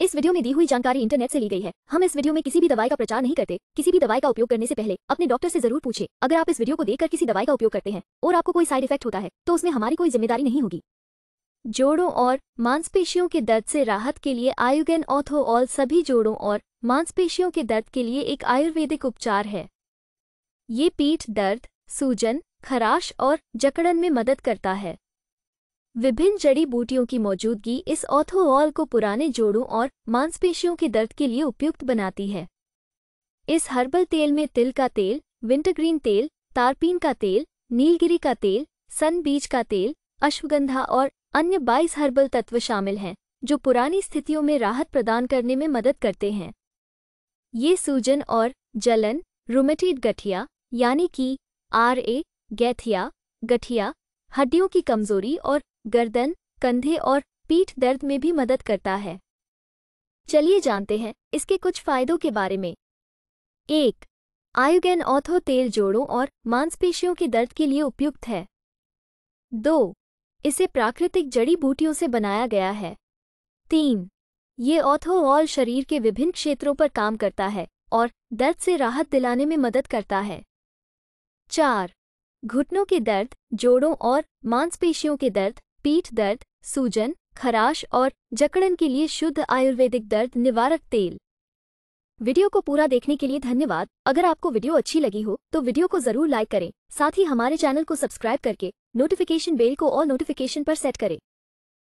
इस वीडियो में दी हुई जानकारी इंटरनेट से ली गई है हम इस वीडियो में किसी भी दवाई का प्रचार नहीं करते किसी भी दवाई का उपयोग करने से पहले अपने डॉक्टर से जरूर पूछे अगर आप इस वीडियो को देखकर किसी दवाई का उपयोग करते हैं और आपको कोई साइड इफेक्ट होता है तो उसमें हमारी कोई जिम्मेदारी नहीं होगी जोड़ों और मांसपेशियों के दर्द से राहत के लिए आयुगेन ऑथो ऑल सभी जोड़ों और मांसपेशियों के दर्द के लिए एक आयुर्वेदिक उपचार है ये पीठ दर्द सूजन खराश और जकड़न में मदद करता है विभिन्न जड़ी बूटियों की मौजूदगी इस ऑथोऑल को पुराने जोड़ों और मांसपेशियों के दर्द के लिए उपयुक्त बनाती है इस हर्बल तेल में तिल का तेल विंटरग्रीन तेल तारपीन का तेल नीलगिरी का तेल सन बीज का तेल अश्वगंधा और अन्य 22 हर्बल तत्व शामिल हैं जो पुरानी स्थितियों में राहत प्रदान करने में मदद करते हैं ये सूजन और जलन रोमेटेड गठिया यानी कि आर ए गैथिया गठिया हड्डियों की कमजोरी और गर्दन कंधे और पीठ दर्द में भी मदद करता है चलिए जानते हैं इसके कुछ फायदों के बारे में एक आयुगेन ऑथो तेल जोड़ों और मांसपेशियों के दर्द के लिए उपयुक्त है दो इसे प्राकृतिक जड़ी बूटियों से बनाया गया है तीन ये ऑथो ऑल शरीर के विभिन्न क्षेत्रों पर काम करता है और दर्द से राहत दिलाने में मदद करता है चार घुटनों के दर्द जोड़ों और मांसपेशियों के दर्द पीठ दर्द सूजन खराश और जकड़न के लिए शुद्ध आयुर्वेदिक दर्द निवारक तेल वीडियो को पूरा देखने के लिए धन्यवाद अगर आपको वीडियो अच्छी लगी हो तो वीडियो को जरूर लाइक करें साथ ही हमारे चैनल को सब्सक्राइब करके नोटिफिकेशन बेल को और नोटिफिकेशन पर सेट करें